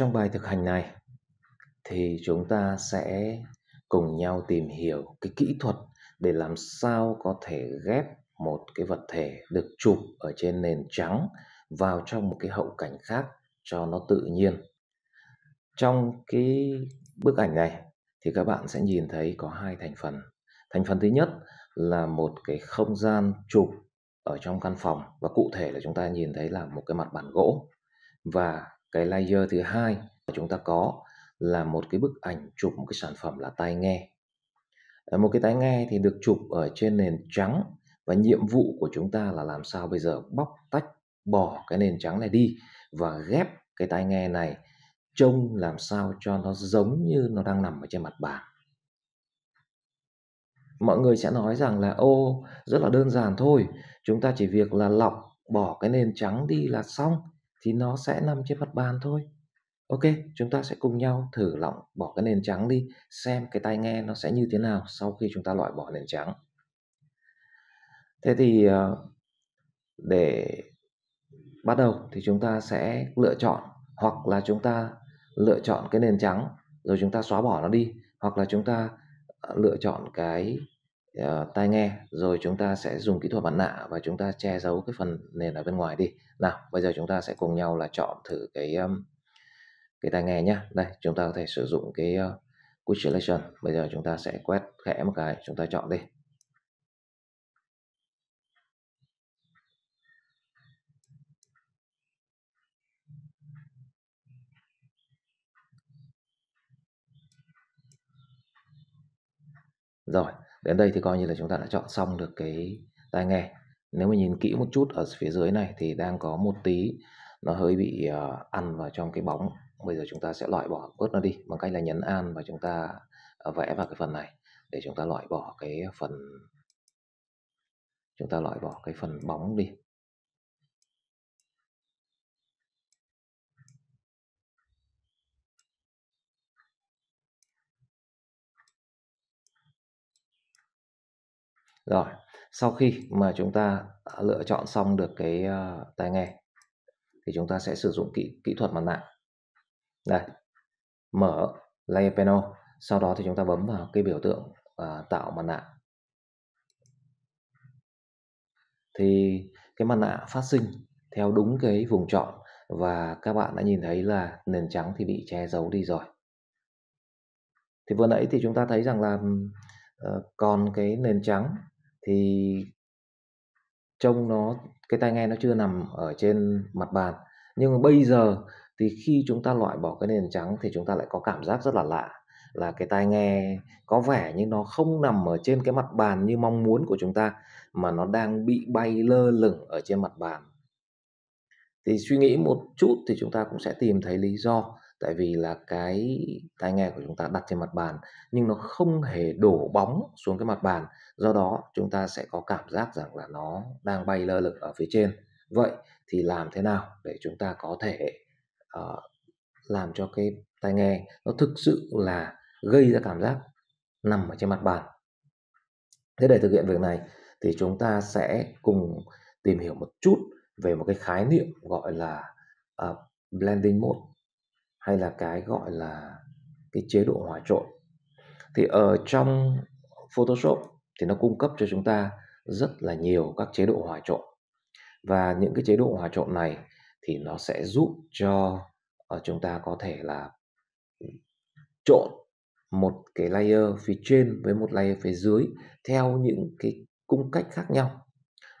Trong bài thực hành này thì chúng ta sẽ cùng nhau tìm hiểu cái kỹ thuật để làm sao có thể ghép một cái vật thể được chụp ở trên nền trắng vào trong một cái hậu cảnh khác cho nó tự nhiên. Trong cái bức ảnh này thì các bạn sẽ nhìn thấy có hai thành phần. Thành phần thứ nhất là một cái không gian chụp ở trong căn phòng và cụ thể là chúng ta nhìn thấy là một cái mặt bàn gỗ và cái layer thứ hai mà chúng ta có là một cái bức ảnh chụp một cái sản phẩm là tai nghe ờ, một cái tai nghe thì được chụp ở trên nền trắng và nhiệm vụ của chúng ta là làm sao bây giờ bóc tách bỏ cái nền trắng này đi và ghép cái tai nghe này trông làm sao cho nó giống như nó đang nằm ở trên mặt bàn mọi người sẽ nói rằng là ô rất là đơn giản thôi chúng ta chỉ việc là lọc bỏ cái nền trắng đi là xong thì nó sẽ nằm trên mặt bàn thôi ok chúng ta sẽ cùng nhau thử lọng bỏ cái nền trắng đi xem cái tai nghe nó sẽ như thế nào sau khi chúng ta loại bỏ nền trắng thế thì ờ, để bắt đầu thì chúng ta sẽ lựa chọn hoặc là chúng ta lựa chọn cái nền trắng rồi chúng ta xóa bỏ nó đi hoặc là chúng ta ờ, lựa chọn cái uh, tai nghe rồi chúng ta sẽ dùng kỹ thuật mặt nạ và chúng ta che giấu cái phần nền ở bên ngoài đi nào bây giờ chúng ta sẽ cùng nhau là chọn thử cái um, cái tai nghe nhé đây chúng ta có thể sử dụng cái ờ, uh, quick selection bây giờ chúng ta sẽ quét khẽ một cái chúng ta chọn đi rồi đến đây thì coi như là chúng ta đã chọn xong được cái tai nghe nếu mà nhìn kỹ một chút ở phía dưới này thì đang có một tí nó hơi bị uh, ăn vào trong cái bóng bây giờ chúng ta sẽ loại bỏ bớt nó đi bằng cách là nhấn an và chúng ta ờ, vẽ vào cái phần này để chúng ta loại bỏ cái phần chúng ta loại bỏ cái phần bóng đi rồi sau khi mà chúng ta đã à, lựa chọn xong được cái à, tai nghe thì chúng ta sẽ sử dụng kỹ kỹ thuật mặt nạ đây mở layer panel sau đó thì chúng ta bấm vào cái biểu tượng uh, tạo mặt nạ thì cái mặt nạ phát sinh theo đúng cái vùng chọn và các bạn đã nhìn thấy là nền trắng thì bị che giấu đi rồi thì vừa nãy thì chúng ta thấy rằng là ờ, còn cái nền trắng thì trông nó cái tai nghe nó chưa nằm ở trên mặt bàn nhưng mà bây giờ thì khi chúng ta loại bỏ cái nền trắng thì chúng ta lại có cảm giác rất là lạ là cái tai nghe có vẻ như nó không nằm ở trên cái mặt bàn như mong muốn của chúng ta mà nó đang bị bay lơ lửng ở trên mặt bàn thì suy nghĩ một chút thì chúng ta cũng sẽ tìm thấy lý do tại vì là cái tai nghe của chúng ta đặt trên mặt bàn nhưng nó không hề đổ bóng xuống cái mặt bàn do đó chúng ta sẽ có cảm giác rằng là nó đang bay lơ lửng ở phía trên vậy thì làm thế nào để chúng ta có thể uh, làm cho cái tai nghe nó thực sự là gây ra cảm giác nằm ở trên mặt bàn thế để thực hiện việc này thì chúng ta sẽ cùng tìm hiểu một chút về một cái khái niệm gọi là uh, blending mode hay là cái gọi là cái chế độ hòa trộn thì ở trong Photoshop thì nó cung cấp cho chúng ta rất là nhiều các chế độ hòa trộn và những cái chế độ hòa trộn này thì nó sẽ giúp cho ờ, chúng ta có thể là trộn một cái layer phía trên với một layer phía dưới theo những cái cung cách khác nhau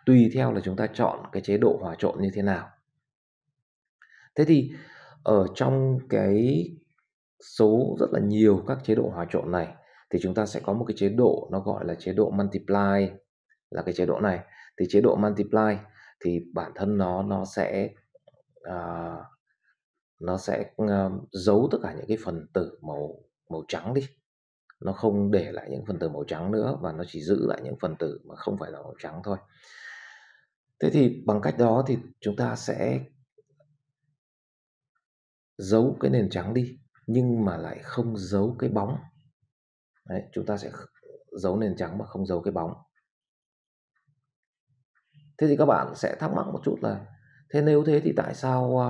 tùy theo là chúng ta chọn cái chế độ hòa trộn như thế nào thế thì ở trong cái số rất là nhiều các chế độ hòa trộn này thì chúng ta sẽ có một cái chế độ nó gọi là chế độ multiply là cái chế độ này thì chế độ multiply thì bản thân nó nó sẽ uh, nó sẽ uh, giấu tất cả những cái phần tử màu màu trắng đi nó không để lại những phần tử màu trắng nữa và nó chỉ giữ lại những phần tử mà không phải là màu trắng thôi thế thì bằng cách đó thì chúng ta sẽ giấu cái nền trắng đi nhưng mà lại không giấu cái bóng Đấy, chúng ta sẽ giấu nền trắng mà không giấu cái bóng thế thì các bạn sẽ thắc mắc một chút là thế nếu thế thì tại sao à,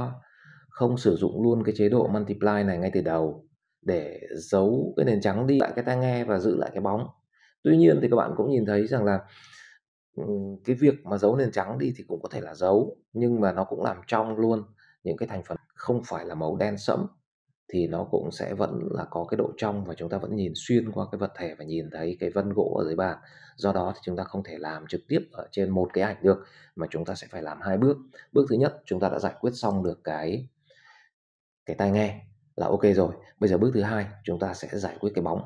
không sử dụng luôn cái chế độ multiply này ngay từ đầu để giấu cái nền trắng đi lại cái tai nghe và giữ lại cái bóng tuy nhiên thì các bạn cũng nhìn thấy rằng là ừ, cái việc mà giấu nền trắng đi thì cũng có thể là giấu nhưng mà nó cũng làm trong luôn những cái thành phần không phải là màu đen sẫm thì nó cũng sẽ vẫn là có cái độ trong và chúng ta vẫn nhìn xuyên qua cái vật thể và nhìn thấy cái vân gỗ ở dưới bàn do đó thì chúng ta không thể làm trực tiếp ở trên một cái ảnh được mà chúng ta sẽ phải làm hai bước bước thứ nhất chúng ta đã giải quyết xong được cái cái tai nghe là ok rồi bây giờ bước thứ hai chúng ta sẽ giải quyết cái bóng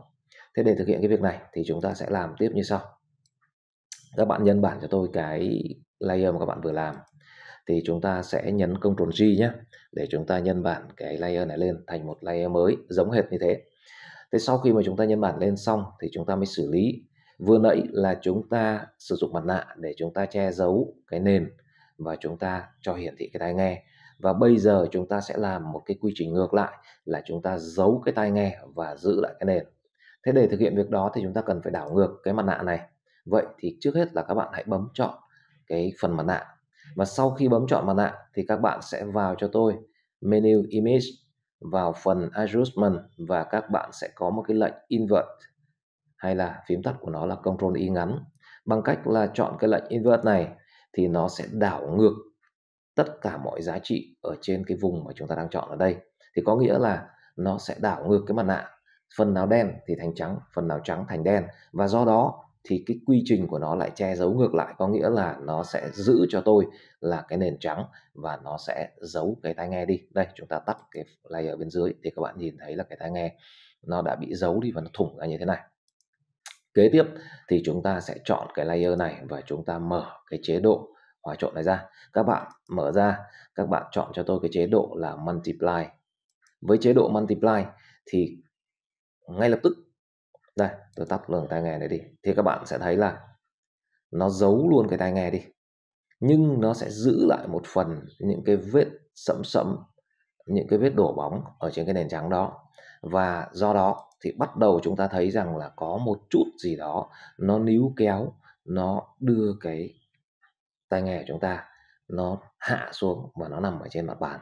thế để thực hiện cái việc này thì chúng ta sẽ làm tiếp như sau các bạn nhân bản cho tôi cái layer mà các bạn vừa làm thì chúng ta sẽ nhấn Ctrl G nhé để chúng ta nhân bản cái layer này lên thành một layer mới giống hệt như thế thế sau khi mà chúng ta nhân bản lên xong thì chúng ta mới xử lý vừa nãy là chúng ta sử dụng mặt nạ để chúng ta che giấu cái nền và chúng ta cho hiển thị cái tai nghe và bây giờ chúng ta sẽ làm một cái quy trình ngược lại là chúng ta giấu cái tai nghe và giữ lại cái nền thế để thực hiện việc đó thì chúng ta cần phải đảo ngược cái mặt nạ này vậy thì trước hết là các bạn hãy bấm chọn cái phần mặt nạ và sau khi bấm chọn mặt nạ thì các bạn sẽ vào cho tôi menu image vào phần adjustment và các bạn sẽ có một cái lệnh invert hay là phím tắt của nó là control y ngắn bằng cách là chọn cái lệnh invert này thì nó sẽ đảo ngược tất cả mọi giá trị ở trên cái vùng mà chúng ta đang chọn ở đây thì có nghĩa là nó sẽ đảo ngược cái mặt nạ phần nào đen thì thành trắng phần nào trắng thành đen và do đó thì cái quy trình của nó lại che giấu ngược lại có nghĩa là nó sẽ giữ cho tôi là cái nền trắng và nó sẽ giấu cái tai nghe đi đây chúng ta tắt cái layer ở bên dưới thì các bạn nhìn thấy là cái tai nghe nó đã bị giấu đi và nó thủng ra như thế này kế tiếp thì chúng ta sẽ chọn cái layer này và chúng ta mở cái chế độ hòa trộn này ra các bạn mở ra các bạn chọn cho tôi cái chế độ là multiply với chế độ multiply thì ngay lập tức đây tôi tắt luôn tai nghe này đi thì các bạn sẽ thấy là nó giấu luôn cái tai nghe đi nhưng nó sẽ giữ lại một phần những cái vết sẫm sẫm những cái vết đổ bóng ở trên cái nền trắng đó và do đó thì bắt đầu chúng ta thấy rằng là có một chút gì đó nó níu kéo nó đưa cái tai nghe của chúng ta nó hạ xuống và nó nằm ở trên mặt bàn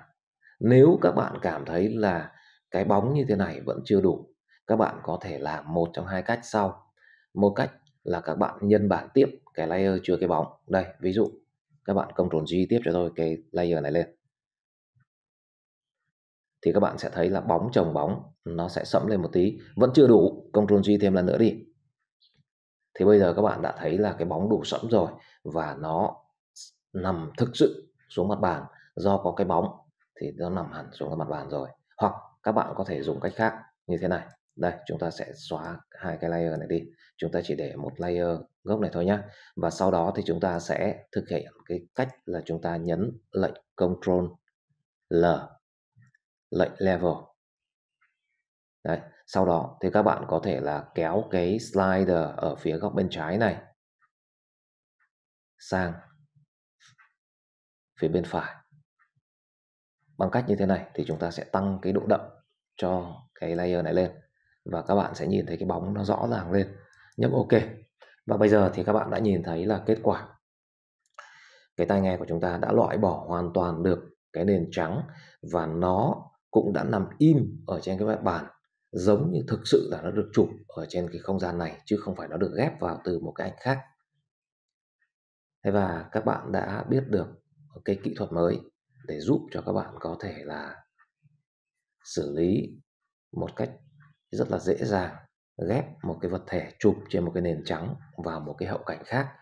nếu các bạn cảm thấy là cái bóng như thế này vẫn chưa đủ các bạn có thể làm một trong hai cách sau một cách là các bạn nhân bản tiếp cái layer chứa cái bóng đây ví dụ các bạn Ctrl G tiếp cho tôi cái layer này lên thì các bạn sẽ thấy là bóng chồng bóng nó sẽ sẫm lên một tí vẫn chưa đủ Ctrl G thêm lần nữa đi thì bây giờ các bạn đã thấy là cái bóng đủ sẫm rồi và nó nằm thực sự xuống mặt bàn do có cái bóng thì nó nằm hẳn xuống mặt bàn rồi hoặc các bạn có thể dùng cách khác như thế này đây chúng ta sẽ xóa hai cái layer này đi chúng ta chỉ để một layer gốc này thôi nhá và sau đó thì chúng ta sẽ thực hiện cái cách là chúng ta nhấn lệnh control L lệnh level Đấy. sau đó thì các bạn có thể là kéo cái slider ở phía góc bên trái này sang phía bên phải bằng cách như thế này thì chúng ta sẽ tăng cái độ đậm cho cái layer này lên và các bạn sẽ nhìn thấy cái bóng nó rõ ràng lên nhấp ok và bây giờ thì các bạn đã nhìn thấy là kết quả cái tai nghe của chúng ta đã loại bỏ hoàn toàn được cái nền trắng và nó cũng đã nằm im ở trên cái mặt bàn giống như thực sự là nó được chụp ở trên cái không gian này chứ không phải nó được ghép vào từ một cái ảnh khác thế và các bạn đã biết được cái kỹ thuật mới để giúp cho các bạn có thể là xử lý một cách rất là dễ dàng ghép một cái vật thể chụp trên một cái nền trắng vào một cái hậu cảnh khác